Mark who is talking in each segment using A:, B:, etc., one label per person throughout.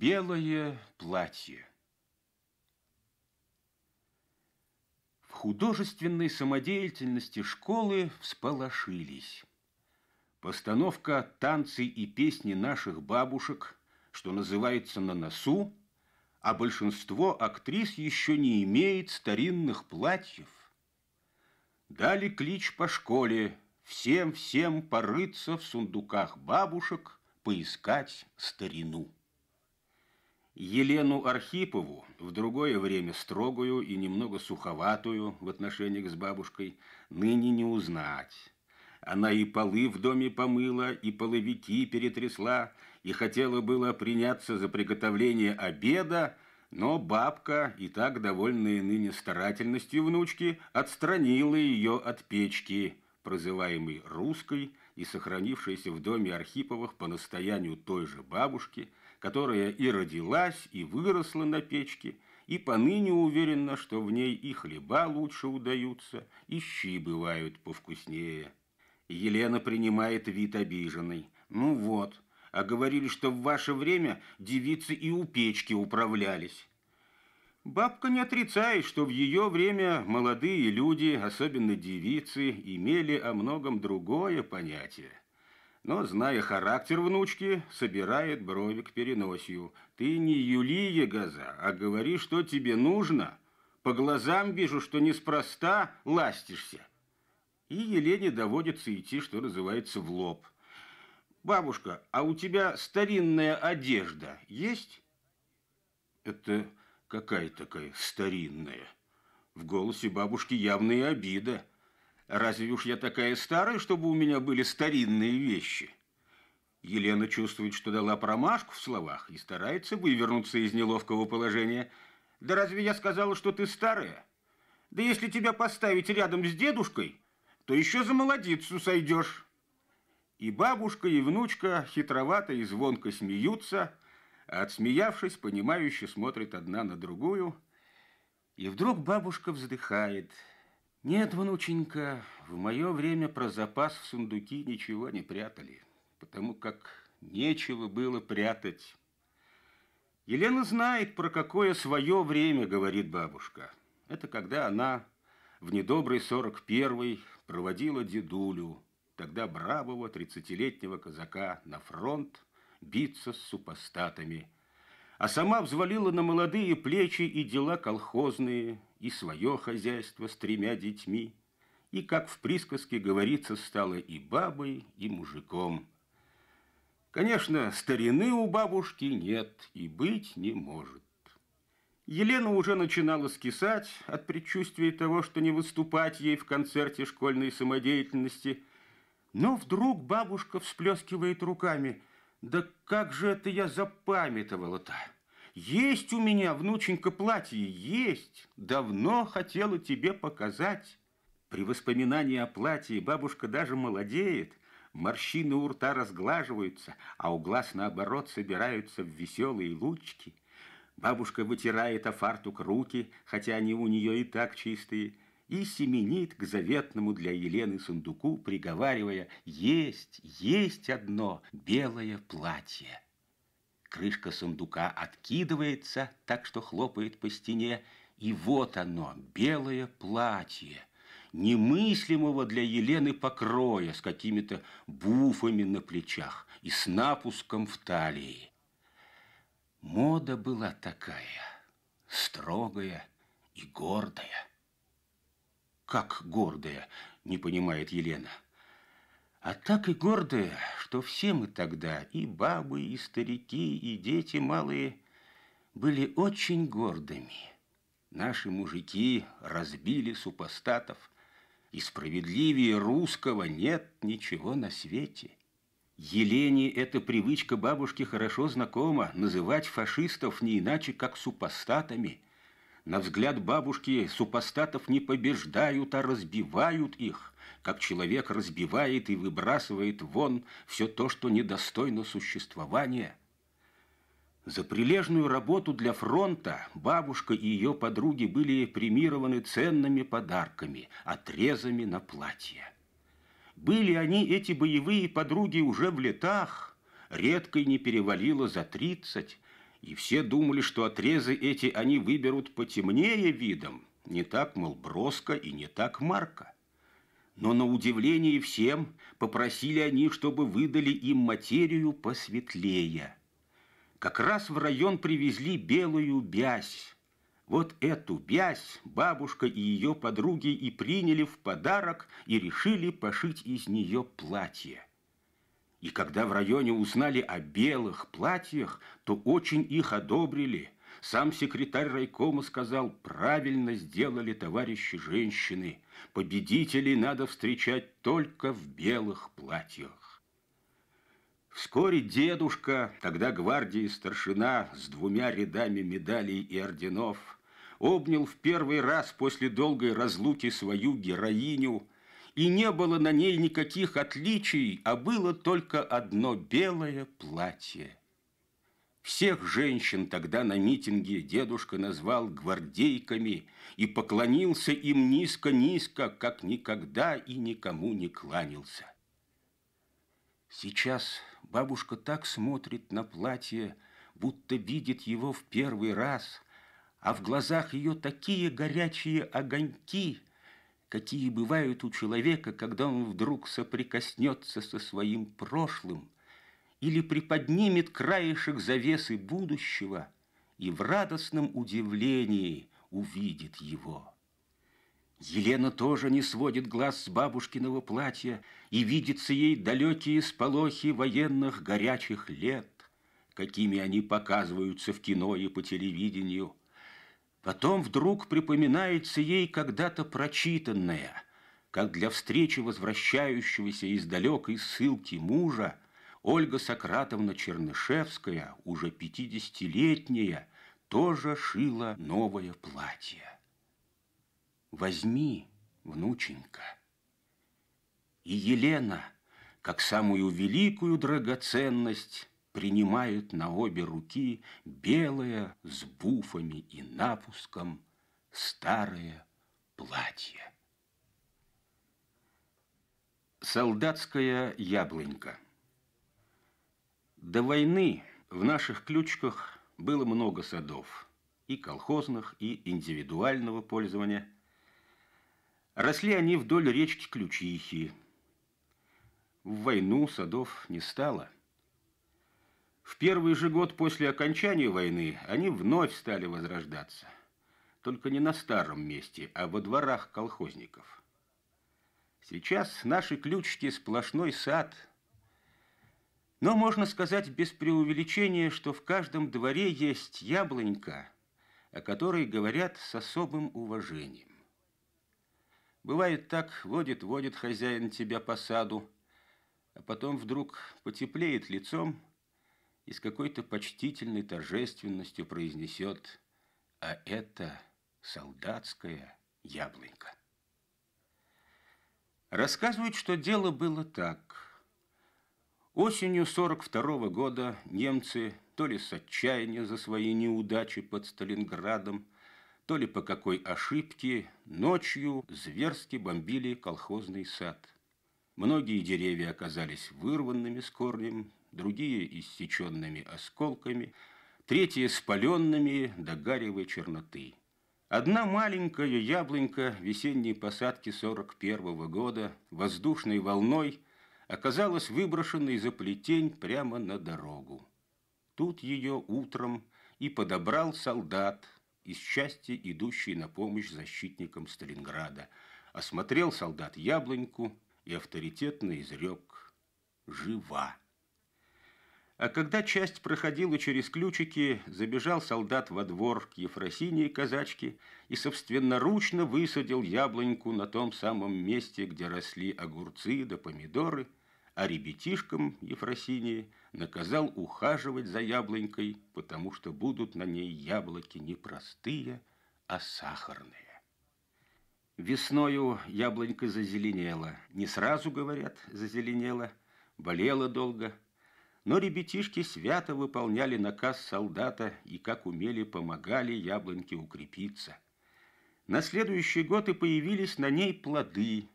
A: Белое платье. В художественной самодеятельности школы всполошились. Постановка «Танцы и песни наших бабушек», что называется «На носу», а большинство актрис еще не имеет старинных платьев. Дали клич по школе «Всем-всем порыться в сундуках бабушек, поискать старину». Елену Архипову, в другое время строгую и немного суховатую в отношениях с бабушкой, ныне не узнать. Она и полы в доме помыла, и половики перетрясла, и хотела было приняться за приготовление обеда, но бабка, и так довольная ныне старательностью внучки, отстранила ее от печки, прозываемой «русской» и сохранившейся в доме Архиповых по настоянию той же бабушки – которая и родилась, и выросла на печке, и поныне уверена, что в ней и хлеба лучше удаются, и щи бывают повкуснее. Елена принимает вид обиженной. «Ну вот, а говорили, что в ваше время девицы и у печки управлялись». Бабка не отрицает, что в ее время молодые люди, особенно девицы, имели о многом другое понятие но, зная характер внучки, собирает брови к переносию. «Ты не Юлия Газа, а говори, что тебе нужно. По глазам вижу, что неспроста ластишься». И Елене доводится идти, что называется, в лоб. «Бабушка, а у тебя старинная одежда есть?» «Это какая такая старинная?» В голосе бабушки явная обида – Разве уж я такая старая, чтобы у меня были старинные вещи? Елена чувствует, что дала промашку в словах и старается вывернуться из неловкого положения. Да разве я сказала, что ты старая? Да если тебя поставить рядом с дедушкой, то еще за молодицу сойдешь. И бабушка, и внучка хитровато и звонко смеются, а отсмеявшись, понимающе смотрят одна на другую. И вдруг бабушка вздыхает – нет, внученька, в мое время про запас в сундуки ничего не прятали, потому как нечего было прятать. Елена знает, про какое свое время говорит бабушка. Это когда она в недобрый сорок первый проводила дедулю, тогда бравого тридцатилетнего казака, на фронт биться с супостатами. А сама взвалила на молодые плечи и дела колхозные, и свое хозяйство с тремя детьми, и, как в присказке говорится, стала и бабой, и мужиком. Конечно, старины у бабушки нет и быть не может. Елена уже начинала скисать от предчувствия того, что не выступать ей в концерте школьной самодеятельности. Но вдруг бабушка всплескивает руками. «Да как же это я запамятовала-то!» Есть у меня, внученька, платье, есть. Давно хотела тебе показать. При воспоминании о платье бабушка даже молодеет. Морщины у рта разглаживаются, а у глаз, наоборот, собираются в веселые лучки. Бабушка вытирает о фартук руки, хотя они у нее и так чистые, и семенит к заветному для Елены сундуку, приговаривая «Есть, есть одно белое платье». Крышка сундука откидывается, так что хлопает по стене, и вот оно, белое платье, немыслимого для Елены покроя с какими-то буфами на плечах и с напуском в талии. Мода была такая, строгая и гордая. Как гордая, не понимает Елена. А так и гордая, что все мы тогда, и бабы, и старики, и дети малые, были очень гордыми. Наши мужики разбили супостатов, и справедливее русского нет ничего на свете. Елене эта привычка бабушки хорошо знакома, называть фашистов не иначе, как супостатами – на взгляд бабушки супостатов не побеждают, а разбивают их, как человек разбивает и выбрасывает вон все то, что недостойно существования. За прилежную работу для фронта бабушка и ее подруги были премированы ценными подарками, отрезами на платье. Были они, эти боевые подруги, уже в летах, редкой не перевалило за тридцать, и все думали, что отрезы эти они выберут потемнее видом, не так, мол, броско и не так марко. Но на удивление всем попросили они, чтобы выдали им материю посветлее. Как раз в район привезли белую бязь. Вот эту бязь бабушка и ее подруги и приняли в подарок и решили пошить из нее платье. И когда в районе узнали о белых платьях, то очень их одобрили. Сам секретарь райкома сказал, правильно сделали товарищи женщины. Победителей надо встречать только в белых платьях. Вскоре дедушка, тогда гвардии старшина с двумя рядами медалей и орденов, обнял в первый раз после долгой разлуки свою героиню, и не было на ней никаких отличий, а было только одно белое платье. Всех женщин тогда на митинге дедушка назвал гвардейками и поклонился им низко-низко, как никогда и никому не кланялся. Сейчас бабушка так смотрит на платье, будто видит его в первый раз, а в глазах ее такие горячие огоньки – какие бывают у человека, когда он вдруг соприкоснется со своим прошлым или приподнимет краешек завесы будущего и в радостном удивлении увидит его. Елена тоже не сводит глаз с бабушкиного платья и видится ей далекие сполохи военных горячих лет, какими они показываются в кино и по телевидению – Потом вдруг припоминается ей когда-то прочитанное, как для встречи возвращающегося из далекой ссылки мужа Ольга Сократовна Чернышевская, уже пятидесятилетняя тоже шила новое платье. Возьми, внученька. И Елена, как самую великую драгоценность, принимает на обе руки белое с буфами и напуском старое платье. Солдатская яблонька. До войны в наших ключках было много садов, и колхозных, и индивидуального пользования. Росли они вдоль речки Ключихи. В войну садов не стало – в первый же год после окончания войны они вновь стали возрождаться. Только не на старом месте, а во дворах колхозников. Сейчас наши ключики сплошной сад. Но можно сказать без преувеличения, что в каждом дворе есть яблонька, о которой говорят с особым уважением. Бывает так, водит-водит хозяин тебя по саду, а потом вдруг потеплеет лицом, и с какой-то почтительной торжественностью произнесет «А это солдатская яблонька». Рассказывают, что дело было так. Осенью 42 -го года немцы то ли с отчаяния за свои неудачи под Сталинградом, то ли по какой ошибке, ночью зверски бомбили колхозный сад. Многие деревья оказались вырванными с корнем, другие иссеченными осколками, третьи спаленными до гаревой черноты. Одна маленькая яблонька весенней посадки 41 -го года воздушной волной оказалась выброшенной за плетень прямо на дорогу. Тут ее утром и подобрал солдат из части, идущий на помощь защитникам Сталинграда. Осмотрел солдат яблоньку и авторитетно изрек «Жива». А когда часть проходила через ключики, забежал солдат во двор к Ефросинии казачке и собственноручно высадил яблоньку на том самом месте, где росли огурцы да помидоры, а ребятишкам Ефросинии наказал ухаживать за яблонькой, потому что будут на ней яблоки не простые, а сахарные. Весною яблонька зазеленела. Не сразу, говорят, зазеленела, болела долго – но ребятишки свято выполняли наказ солдата и, как умели, помогали яблоньке укрепиться. На следующий год и появились на ней плоды.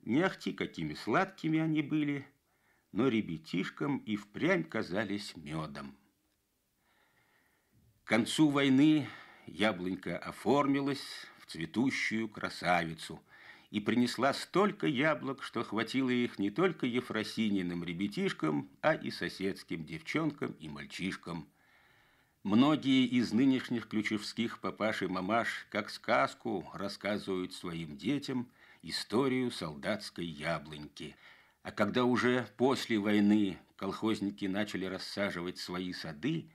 A: Не ахти, какими сладкими они были, но ребятишкам и впрямь казались медом. К концу войны яблонька оформилась в цветущую красавицу, и принесла столько яблок, что хватило их не только Ефросининым ребятишкам, а и соседским девчонкам и мальчишкам. Многие из нынешних ключевских папаш и мамаш, как сказку, рассказывают своим детям историю солдатской яблоньки. А когда уже после войны колхозники начали рассаживать свои сады,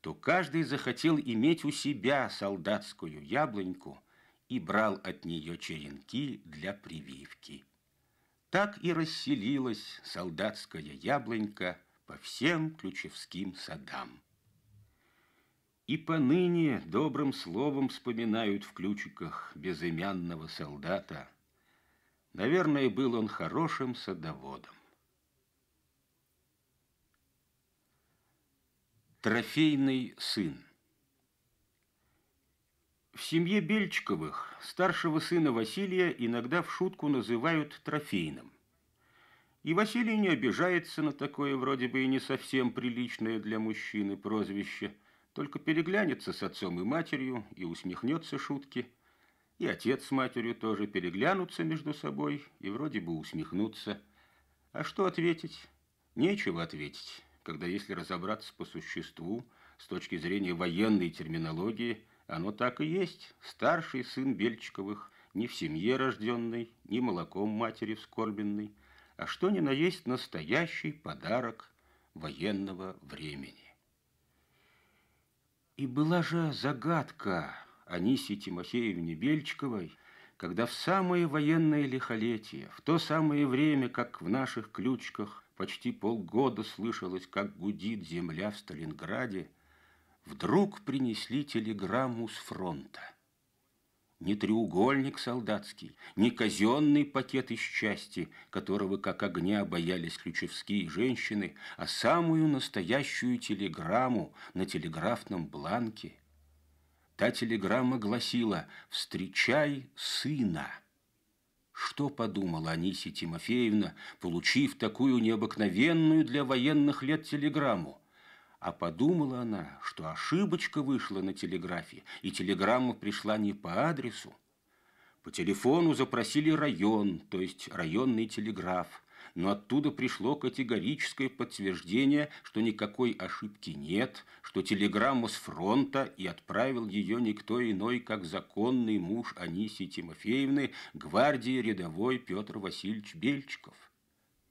A: то каждый захотел иметь у себя солдатскую яблоньку – и брал от нее черенки для прививки. Так и расселилась солдатская яблонька по всем ключевским садам. И поныне добрым словом вспоминают в ключиках безымянного солдата. Наверное, был он хорошим садоводом. Трофейный сын. В семье Бельчиковых старшего сына Василия иногда в шутку называют трофейным. И Василий не обижается на такое вроде бы и не совсем приличное для мужчины прозвище, только переглянется с отцом и матерью и усмехнется шутки. И отец с матерью тоже переглянутся между собой и вроде бы усмехнутся. А что ответить? Нечего ответить, когда если разобраться по существу, с точки зрения военной терминологии – оно так и есть. Старший сын Бельчиковых, не в семье рожденный, не молоком матери вскорбенный, а что ни на есть настоящий подарок военного времени. И была же загадка Анисе Тимофеевне Бельчиковой, когда в самое военное лихолетие, в то самое время, как в наших ключках почти полгода слышалось, как гудит земля в Сталинграде, вдруг принесли телеграмму с фронта. Не треугольник солдатский, не казенный пакет из части, которого как огня боялись ключевские женщины, а самую настоящую телеграмму на телеграфном бланке. Та телеграмма гласила «Встречай сына». Что подумала Анисия Тимофеевна, получив такую необыкновенную для военных лет телеграмму? А подумала она, что ошибочка вышла на телеграфе, и телеграмма пришла не по адресу. По телефону запросили район, то есть районный телеграф, но оттуда пришло категорическое подтверждение, что никакой ошибки нет, что телеграмма с фронта и отправил ее никто иной, как законный муж Анисии Тимофеевны, гвардии рядовой Петр Васильевич Бельчиков.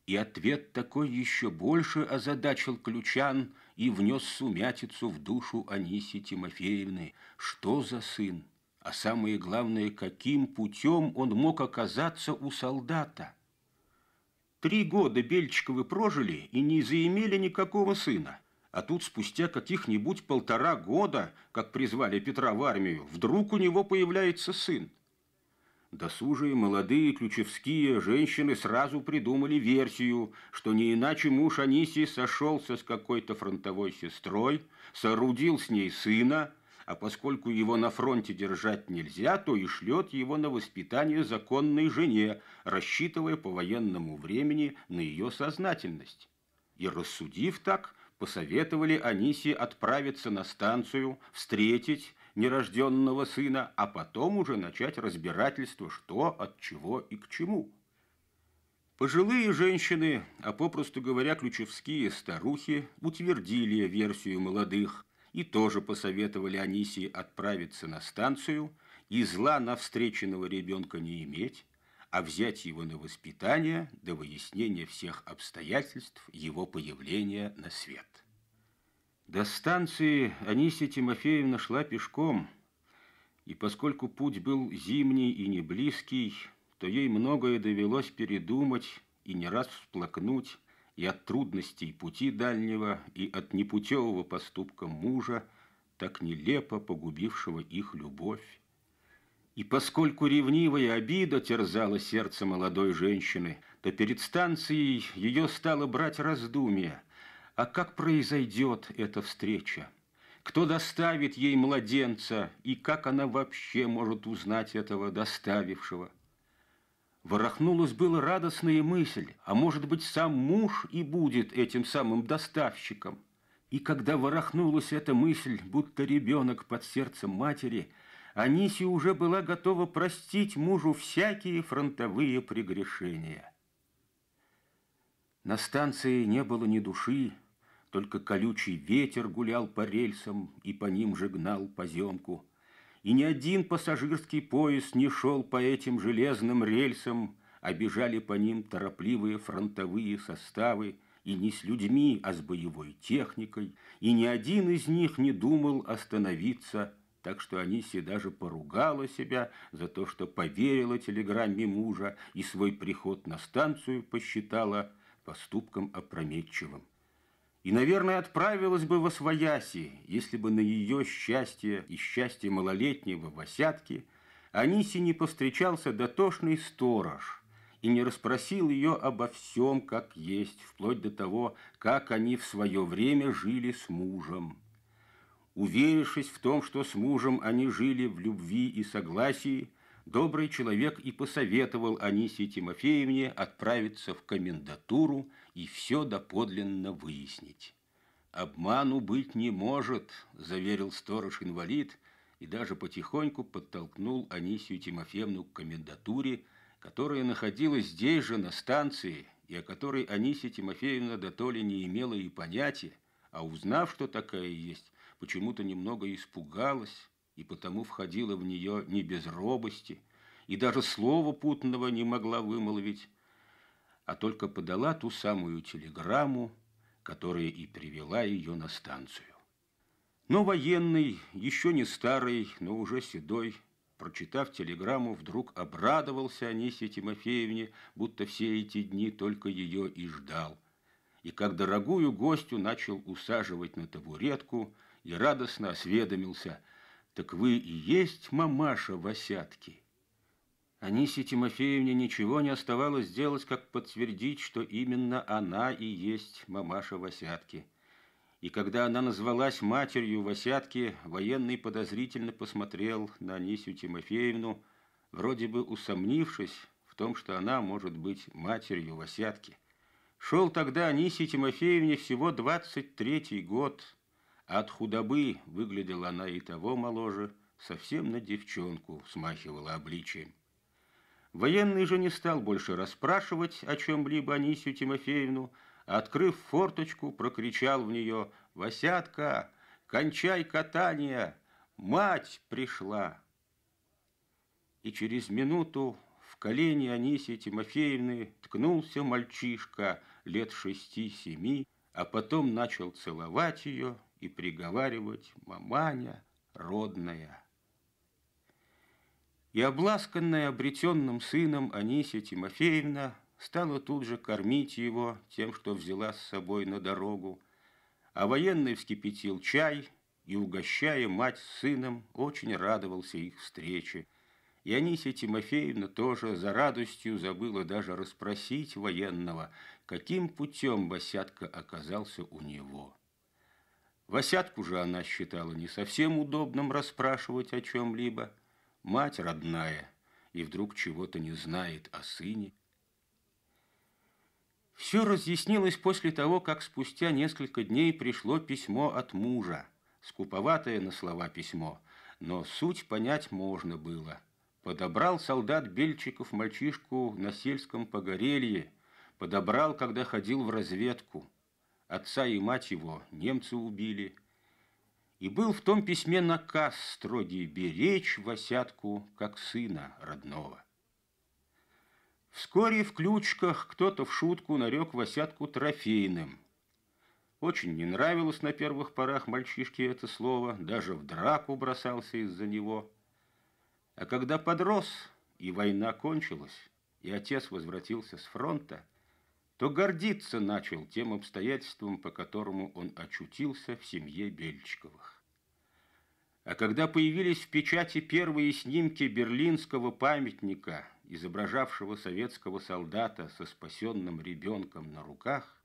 A: И ответ такой еще больше озадачил ключан – и внес сумятицу в душу Аниси Тимофеевны. Что за сын? А самое главное, каким путем он мог оказаться у солдата? Три года Бельчиковы прожили и не заимели никакого сына. А тут спустя каких-нибудь полтора года, как призвали Петра в армию, вдруг у него появляется сын. Досужие молодые ключевские женщины сразу придумали версию, что не иначе муж Аниси сошелся с какой-то фронтовой сестрой, соорудил с ней сына, а поскольку его на фронте держать нельзя, то и шлет его на воспитание законной жене, рассчитывая по военному времени на ее сознательность. И рассудив так, посоветовали Анисе отправиться на станцию, встретить, нерожденного сына, а потом уже начать разбирательство, что, от чего и к чему. Пожилые женщины, а попросту говоря, ключевские старухи, утвердили версию молодых, и тоже посоветовали Анисии отправиться на станцию и зла на встреченного ребенка не иметь, а взять его на воспитание до выяснения всех обстоятельств его появления на свет». До станции Анисия Тимофеевна шла пешком, и поскольку путь был зимний и неблизкий, то ей многое довелось передумать и не раз всплакнуть и от трудностей пути дальнего, и от непутевого поступка мужа, так нелепо погубившего их любовь. И поскольку ревнивая обида терзала сердце молодой женщины, то перед станцией ее стало брать раздумие – а как произойдет эта встреча? Кто доставит ей младенца, и как она вообще может узнать этого доставившего? Ворохнулась была радостная мысль, а может быть, сам муж и будет этим самым доставщиком. И когда ворохнулась эта мысль, будто ребенок под сердцем матери, Анисия уже была готова простить мужу всякие фронтовые прегрешения. На станции не было ни души, только колючий ветер гулял по рельсам и по ним же гнал поземку. И ни один пассажирский поезд не шел по этим железным рельсам, а бежали по ним торопливые фронтовые составы, и не с людьми, а с боевой техникой, и ни один из них не думал остановиться, так что Анисия даже поругала себя за то, что поверила телеграмме мужа и свой приход на станцию посчитала поступком опрометчивым и, наверное, отправилась бы во свояси, если бы на ее счастье и счастье малолетнего Васятки Аниси не повстречался дотошный сторож и не расспросил ее обо всем, как есть, вплоть до того, как они в свое время жили с мужем. Уверившись в том, что с мужем они жили в любви и согласии, добрый человек и посоветовал Анисе Тимофеевне отправиться в комендатуру и все доподлинно выяснить. «Обману быть не может», – заверил сторож-инвалид и даже потихоньку подтолкнул Анисию Тимофеевну к комендатуре, которая находилась здесь же, на станции, и о которой Анисия Тимофеевна до дотоле не имела и понятия, а узнав, что такая есть, почему-то немного испугалась, и потому входила в нее не без робости, и даже слова путного не могла вымолвить, а только подала ту самую телеграмму, которая и привела ее на станцию. Но военный, еще не старый, но уже седой, прочитав телеграмму, вдруг обрадовался Анисе Тимофеевне, будто все эти дни только ее и ждал. И как дорогую гостю начал усаживать на табуретку и радостно осведомился – так вы и есть мамаша Васятки. Анисе Тимофеевне ничего не оставалось делать, как подтвердить, что именно она и есть мамаша Васятки. И когда она назвалась матерью Васятки, военный подозрительно посмотрел на Анисию Тимофеевну, вроде бы усомнившись в том, что она может быть матерью Васятки. Шел тогда Анисе Тимофеевне всего 23-й год – от худобы выглядела она и того моложе, совсем на девчонку смахивала обличием. Военный же не стал больше расспрашивать о чем-либо Анисию Тимофеевну, открыв форточку, прокричал в нее «Васятка, кончай катание! Мать пришла!» И через минуту в колени Анисии Тимофеевны ткнулся мальчишка лет шести-семи, а потом начал целовать ее, и приговаривать «маманя родная». И обласканная обретенным сыном Анисия Тимофеевна стала тут же кормить его тем, что взяла с собой на дорогу, а военный вскипятил чай и, угощая мать с сыном, очень радовался их встрече. И Анисия Тимофеевна тоже за радостью забыла даже расспросить военного, каким путем Босятка оказался у него. Васятку же она считала не совсем удобным расспрашивать о чем-либо. Мать родная, и вдруг чего-то не знает о сыне. Все разъяснилось после того, как спустя несколько дней пришло письмо от мужа. Скуповатое на слова письмо, но суть понять можно было. Подобрал солдат Бельчиков мальчишку на сельском погорелье, подобрал, когда ходил в разведку – Отца и мать его немцы убили. И был в том письме наказ строгий беречь Васятку как сына родного. Вскоре в ключках кто-то в шутку нарек Васятку трофейным. Очень не нравилось на первых порах мальчишке это слово, даже в драку бросался из-за него. А когда подрос, и война кончилась, и отец возвратился с фронта, то гордиться начал тем обстоятельством, по которому он очутился в семье Бельчиковых. А когда появились в печати первые снимки берлинского памятника, изображавшего советского солдата со спасенным ребенком на руках,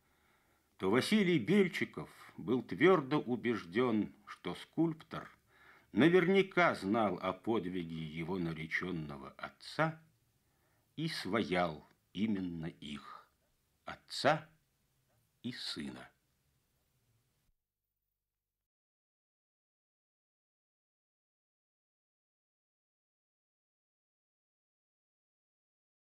A: то Василий Бельчиков был твердо убежден, что скульптор наверняка знал о подвиге его нареченного отца и своял именно их отца и сына.